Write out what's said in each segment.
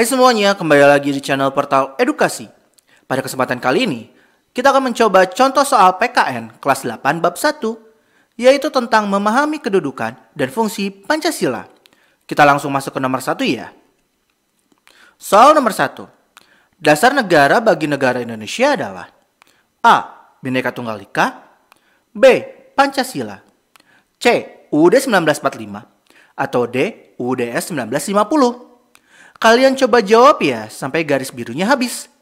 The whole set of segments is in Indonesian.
Hai semuanya, kembali lagi di channel Portal Edukasi. Pada kesempatan kali ini, kita akan mencoba contoh soal PKN kelas 8 bab 1, yaitu tentang memahami kedudukan dan fungsi Pancasila. Kita langsung masuk ke nomor satu ya. Soal nomor satu, Dasar negara bagi negara Indonesia adalah A. Bhinneka Tunggal Ika B. Pancasila C. UUD 1945 atau D. UUDS 1950 Kalian coba jawab ya sampai garis birunya habis.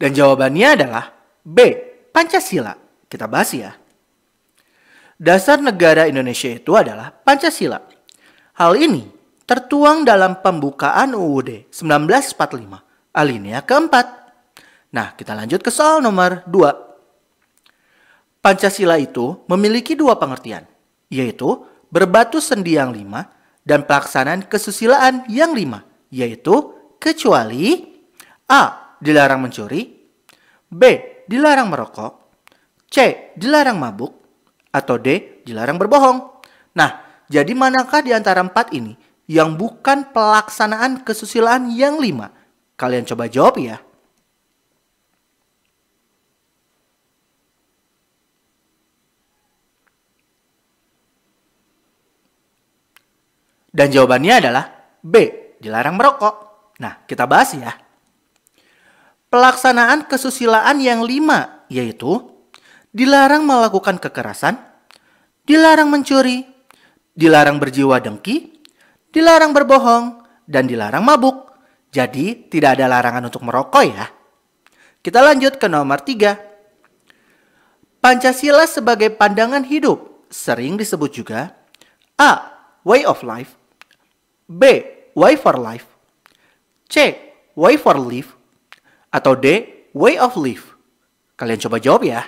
Dan jawabannya adalah B. Pancasila. Kita bahas ya. Dasar negara Indonesia itu adalah Pancasila. Hal ini tertuang dalam pembukaan UUD 1945 alinea keempat. Nah, kita lanjut ke soal nomor 2. Pancasila itu memiliki dua pengertian, yaitu berbatu sendi yang lima dan pelaksanaan kesusilaan yang lima, yaitu kecuali A. Dilarang mencuri B. Dilarang merokok C. Dilarang mabuk atau D. Dilarang berbohong Nah, jadi manakah di antara empat ini yang bukan pelaksanaan kesusilaan yang lima? Kalian coba jawab ya. Dan jawabannya adalah B, dilarang merokok. Nah, kita bahas ya. Pelaksanaan kesusilaan yang lima yaitu dilarang melakukan kekerasan, dilarang mencuri, dilarang berjiwa dengki, dilarang berbohong, dan dilarang mabuk. Jadi, tidak ada larangan untuk merokok ya. Kita lanjut ke nomor tiga. Pancasila sebagai pandangan hidup sering disebut juga A. Way of life B. Way for life C. Way for live atau D. Way of live Kalian coba jawab ya.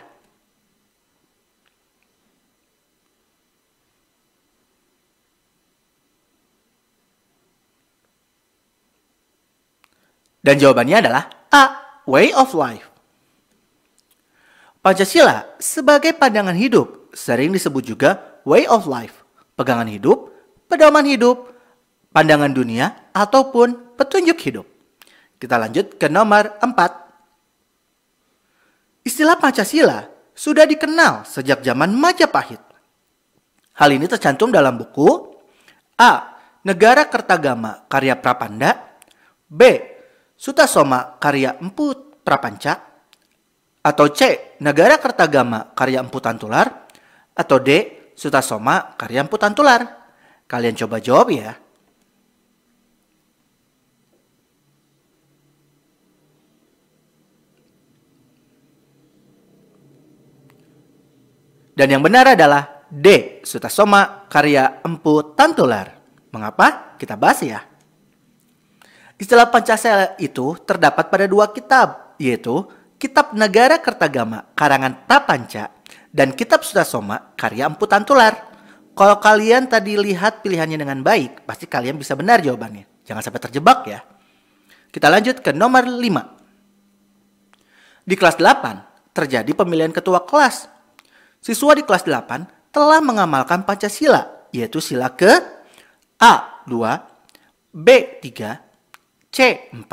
Dan jawabannya adalah A. Way of life. Pancasila sebagai pandangan hidup sering disebut juga way of life, pegangan hidup, pedoman hidup, pandangan dunia ataupun petunjuk hidup. Kita lanjut ke nomor 4. Istilah Pancasila sudah dikenal sejak zaman Majapahit. Hal ini tercantum dalam buku A. Negara Kertagama karya Prapanda B. Sutasoma karya Empu Prapanca atau C. Negara Kertagama karya Empu Tantular atau D. Sutasoma karya Empu Tantular. Kalian coba jawab ya. Dan yang benar adalah D. Sutasoma karya Empu Tantular. Mengapa? Kita bahas ya. Istilah Pancasila itu terdapat pada dua kitab, yaitu Kitab Negara Kertagama karangan Tapanca dan Kitab Sutasoma karya Empu Tantular. Kalau kalian tadi lihat pilihannya dengan baik, pasti kalian bisa benar jawabannya. Jangan sampai terjebak ya. Kita lanjut ke nomor 5. Di kelas 8, terjadi pemilihan ketua kelas Siswa di kelas 8 telah mengamalkan Pancasila, yaitu sila ke A. 2, B. 3, C. 4,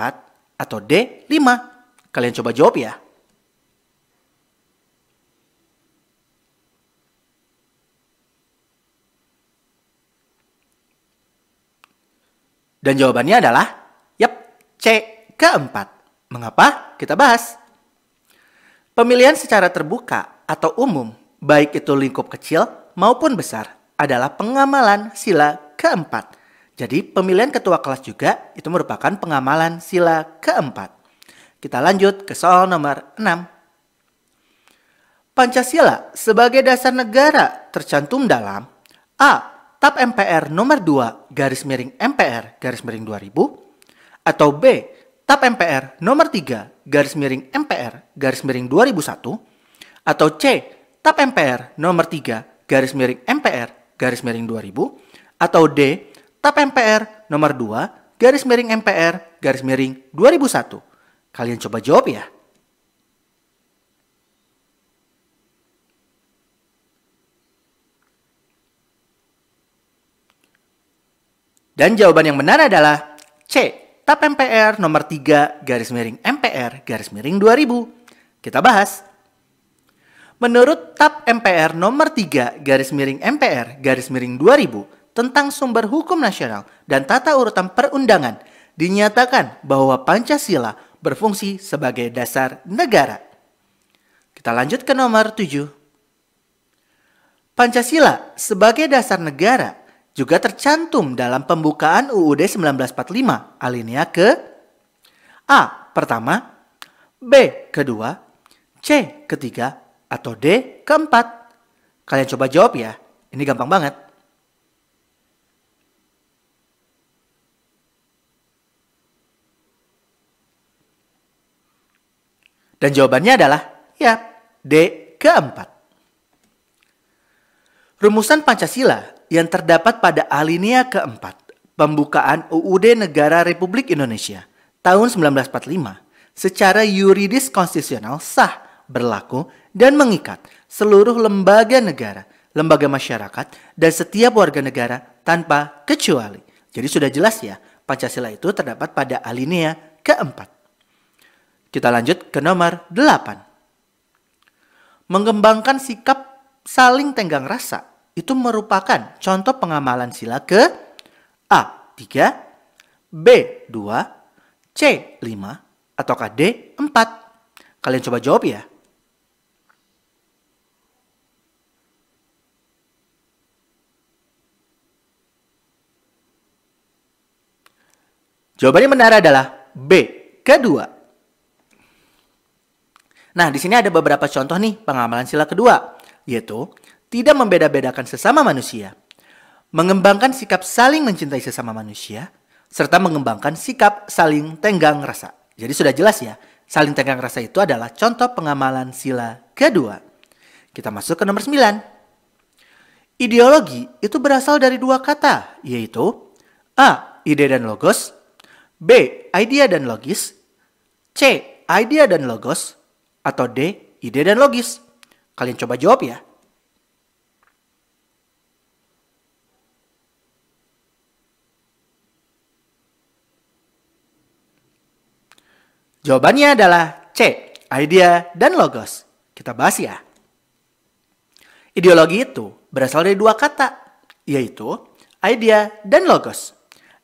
atau D. 5. Kalian coba jawab ya. Dan jawabannya adalah, yep, C, keempat. Mengapa? Kita bahas. Pemilihan secara terbuka atau umum baik itu lingkup kecil maupun besar, adalah pengamalan sila keempat. Jadi pemilihan ketua kelas juga itu merupakan pengamalan sila keempat. Kita lanjut ke soal nomor 6. Pancasila sebagai dasar negara tercantum dalam A. TAP MPR nomor 2 garis miring MPR garis miring 2000 atau B. TAP MPR nomor 3 garis miring MPR garis miring 2001 atau C. TAP MPR nomor 3 garis miring MPR garis miring 2000 atau D. TAP MPR nomor 2 garis miring MPR garis miring 2001. Kalian coba jawab ya. Dan jawaban yang benar adalah C. TAP MPR nomor 3 garis miring MPR garis miring 2000. Kita bahas Menurut TAP MPR nomor 3 garis miring MPR garis miring 2000 tentang sumber hukum nasional dan tata urutan perundangan dinyatakan bahwa Pancasila berfungsi sebagai dasar negara. Kita lanjut ke nomor 7. Pancasila sebagai dasar negara juga tercantum dalam pembukaan UUD 1945 alinea ke A. Pertama B. Kedua C. Ketiga atau D keempat? Kalian coba jawab ya. Ini gampang banget. Dan jawabannya adalah ya, D keempat. Rumusan Pancasila yang terdapat pada alinea keempat pembukaan UUD Negara Republik Indonesia tahun 1945 secara yuridis konstitusional sah berlaku dan mengikat seluruh lembaga negara, lembaga masyarakat, dan setiap warga negara tanpa kecuali. Jadi sudah jelas ya, Pancasila itu terdapat pada alinea keempat. Kita lanjut ke nomor delapan. Mengembangkan sikap saling tenggang rasa itu merupakan contoh pengamalan sila ke A. 3, B. 2, C. 5, ataukah D. 4. Kalian coba jawab ya. Jawabannya benar adalah B. Kedua. Nah, di sini ada beberapa contoh nih pengamalan sila kedua, yaitu tidak membeda-bedakan sesama manusia, mengembangkan sikap saling mencintai sesama manusia, serta mengembangkan sikap saling tenggang rasa. Jadi sudah jelas ya, saling tenggang rasa itu adalah contoh pengamalan sila kedua. Kita masuk ke nomor 9. Ideologi itu berasal dari dua kata, yaitu A. Ide dan logos B. Idea dan logis C. Idea dan logos Atau D. Ide dan logis Kalian coba jawab ya. Jawabannya adalah C. Idea dan logos. Kita bahas ya. Ideologi itu berasal dari dua kata, yaitu idea dan logos.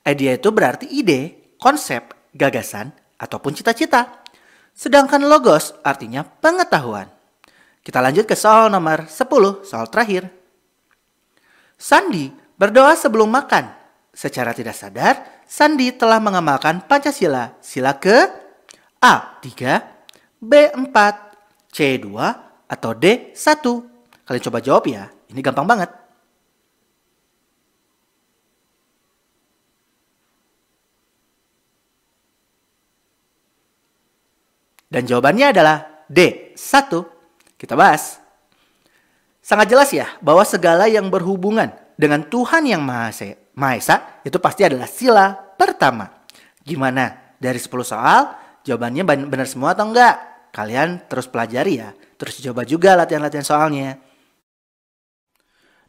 Idea itu berarti ide, konsep, gagasan, ataupun cita-cita. Sedangkan logos artinya pengetahuan. Kita lanjut ke soal nomor 10, soal terakhir. Sandi berdoa sebelum makan. Secara tidak sadar, Sandi telah mengamalkan Pancasila. Sila ke A3, B4, C2, atau D1. Kalian coba jawab ya, ini gampang banget. Dan jawabannya adalah D. 1. Kita bahas. Sangat jelas ya bahwa segala yang berhubungan dengan Tuhan yang Maha Esa itu pasti adalah sila pertama. Gimana? Dari 10 soal, jawabannya benar semua atau enggak? Kalian terus pelajari ya. Terus coba juga latihan-latihan soalnya.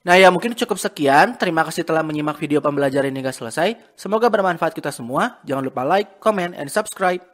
Nah ya mungkin cukup sekian. Terima kasih telah menyimak video pembelajaran hingga selesai. Semoga bermanfaat kita semua. Jangan lupa like, comment, and subscribe.